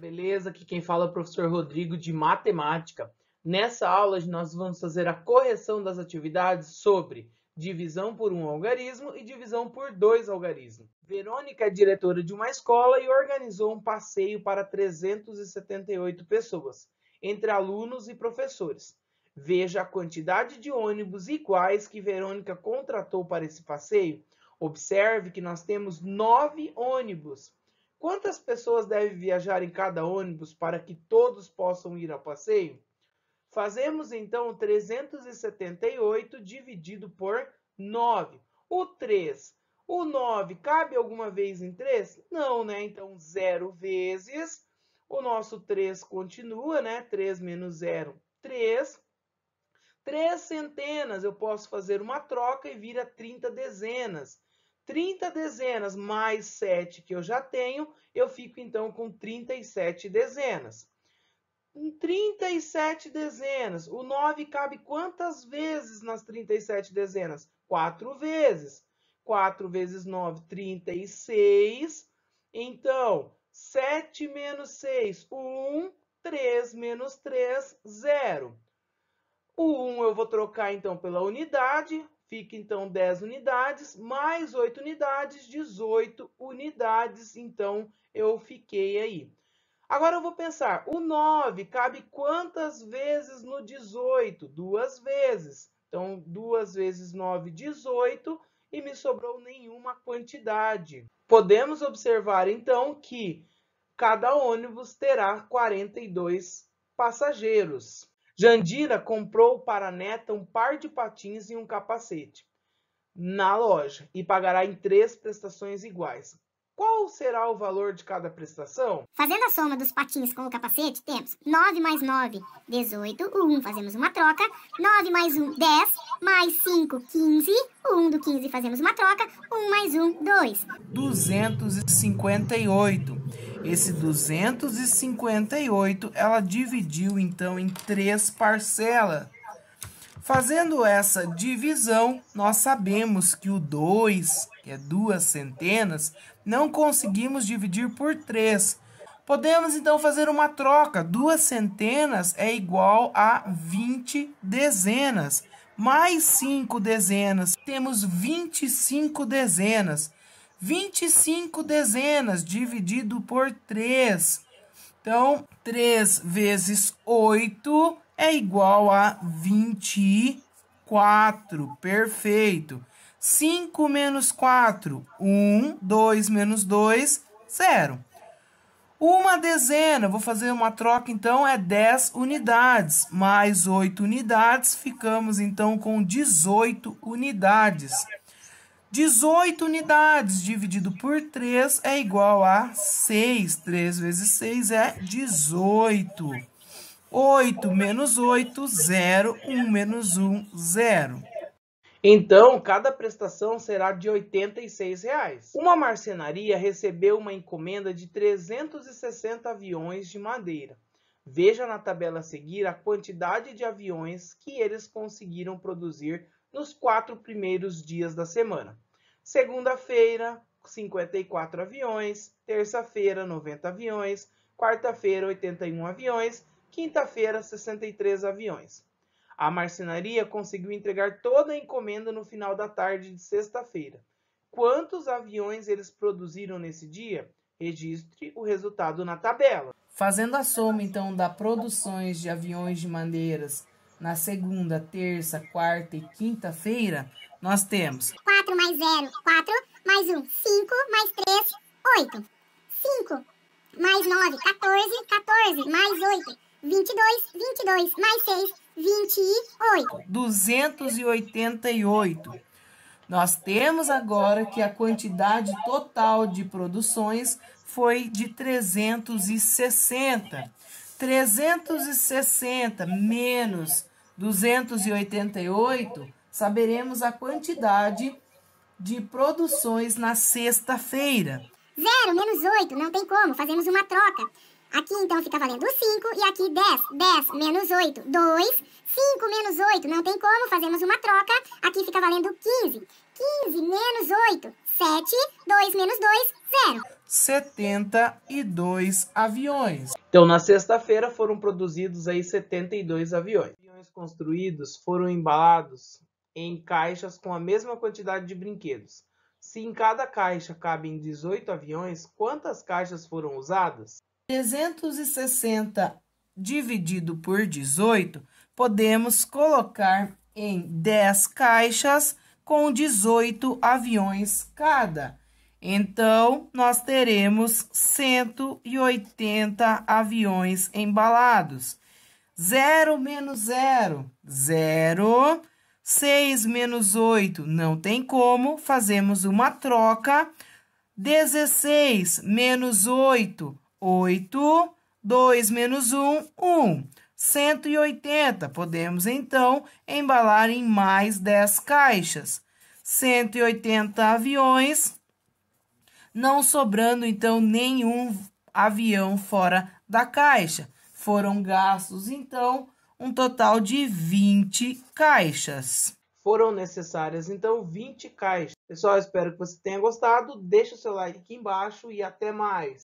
Beleza, aqui quem fala é o professor Rodrigo de Matemática. Nessa aula nós vamos fazer a correção das atividades sobre divisão por um algarismo e divisão por dois algarismos. Verônica é diretora de uma escola e organizou um passeio para 378 pessoas, entre alunos e professores. Veja a quantidade de ônibus iguais que Verônica contratou para esse passeio. Observe que nós temos nove ônibus Quantas pessoas devem viajar em cada ônibus para que todos possam ir a passeio? Fazemos então 378 dividido por 9. O 3. O 9 cabe alguma vez em 3? Não, né? Então, 0 vezes. O nosso 3 continua, né? 3 menos 0, 3. 3 centenas, eu posso fazer uma troca e vira 30 dezenas. 30 dezenas mais 7 que eu já tenho, eu fico então com 37 dezenas. Em 37 dezenas, o 9 cabe quantas vezes nas 37 dezenas? 4 vezes. 4 vezes 9, 36. Então, 7 menos 6, 1. 3 menos 3, 0. O 1 eu vou trocar, então, pela unidade. Fica então 10 unidades, mais 8 unidades, 18 unidades. Então, eu fiquei aí. Agora eu vou pensar, o 9 cabe quantas vezes no 18? Duas vezes. Então, 2 vezes 9, 18, e me sobrou nenhuma quantidade. Podemos observar, então, que cada ônibus terá 42 passageiros. Jandira comprou para a neta um par de patins e um capacete na loja e pagará em três prestações iguais. Qual será o valor de cada prestação? Fazendo a soma dos patins com o capacete, temos 9 mais 9, 18, o 1 fazemos uma troca, 9 mais 1, 10, mais 5, 15, o 1 do 15 fazemos uma troca, 1 mais 1, 2. 258. Esse 258 ela dividiu então em três parcelas. Fazendo essa divisão, nós sabemos que o 2, que é duas centenas, não conseguimos dividir por 3. Podemos então fazer uma troca. Duas centenas é igual a 20 dezenas. Mais 5 dezenas, temos 25 dezenas. 25 dezenas dividido por 3. Então, 3 vezes 8 é igual a 24. Perfeito. 5 menos 4, 1. 2 menos 2, 0. Uma dezena, vou fazer uma troca então, é 10 unidades. Mais 8 unidades, ficamos então com 18 unidades. 18 unidades dividido por 3 é igual a 6. 3 vezes 6 é 18. 8 menos 8, 0. 1 menos 1, 0. Então, cada prestação será de R$ 86,00. Uma marcenaria recebeu uma encomenda de 360 aviões de madeira. Veja na tabela a seguir a quantidade de aviões que eles conseguiram produzir nos quatro primeiros dias da semana. Segunda-feira, 54 aviões, terça-feira, 90 aviões, quarta-feira, 81 aviões, quinta-feira, 63 aviões. A marcenaria conseguiu entregar toda a encomenda no final da tarde de sexta-feira. Quantos aviões eles produziram nesse dia? Registre o resultado na tabela. Fazendo a soma, então, das produções de aviões de madeiras na segunda, terça, quarta e quinta-feira, nós temos 4 mais 0, 4, mais 1, 5, mais 3, 8. 5 mais 9, 14, 14, mais 8, 22, 22, mais 6, 28. 288. Nós temos agora que a quantidade total de produções foi de 360. 360 menos 288, saberemos a quantidade de produções na sexta-feira. 0 menos 8, não tem como, fazemos uma troca. Aqui então fica valendo 5 e aqui 10. 10 menos 8, 2. 5 menos 8, não tem como, fazemos uma troca. Aqui fica valendo 15. 15 menos 8, 7. 2 menos 2, 0. 72 aviões. Então, na sexta-feira foram produzidos aí 72 aviões caminhões construídos foram embalados em caixas com a mesma quantidade de brinquedos. Se em cada caixa cabem 18 aviões, quantas caixas foram usadas? 360 dividido por 18, podemos colocar em 10 caixas com 18 aviões cada. Então, nós teremos 180 aviões embalados. 0 menos 0, 0. 6 menos 8, não tem como. Fazemos uma troca. 16 menos 8, 8. 2 menos 1, 1. 180. Podemos, então, embalar em mais 10 caixas. 180 aviões, não sobrando, então, nenhum avião fora da caixa foram gastos, então, um total de 20 caixas. Foram necessárias, então, 20 caixas. Pessoal, espero que você tenha gostado. Deixa o seu like aqui embaixo e até mais.